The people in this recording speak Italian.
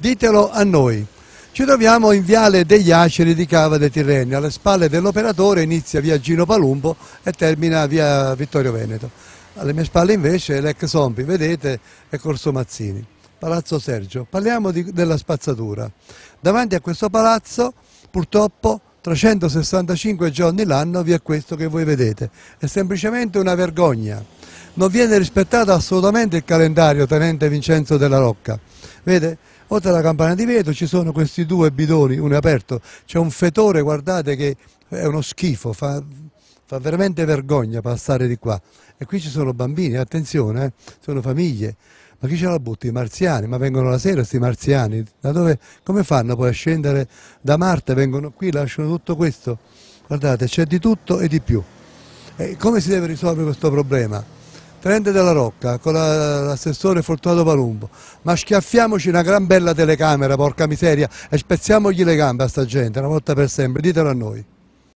Ditelo a noi. Ci troviamo in Viale degli Aceri di Cava dei Tirreni, alle spalle dell'operatore inizia via Gino Palumbo e termina via Vittorio Veneto. Alle mie spalle invece l'ex Ompi, vedete, è Corso Mazzini. Palazzo Sergio. Parliamo di, della spazzatura. Davanti a questo palazzo, purtroppo, 365 giorni l'anno vi è questo che voi vedete. È semplicemente una vergogna. Non viene rispettato assolutamente il calendario, tenente Vincenzo della Rocca. Vedete? oltre alla campana di vetro ci sono questi due bidoni, uno è aperto, c'è un fetore, guardate che è uno schifo, fa, fa veramente vergogna passare di qua. E qui ci sono bambini, attenzione, eh, sono famiglie. Ma chi ce la butta? I marziani, ma vengono la sera questi marziani, da dove, come fanno poi a scendere da Marte? Vengono qui, lasciano tutto questo. Guardate, c'è di tutto e di più. E come si deve risolvere questo problema? tenente della Rocca, con l'assessore Fortunato Palumbo, ma schiaffiamoci una gran bella telecamera, porca miseria, e spezziamogli le gambe a sta gente, una volta per sempre, ditelo a noi.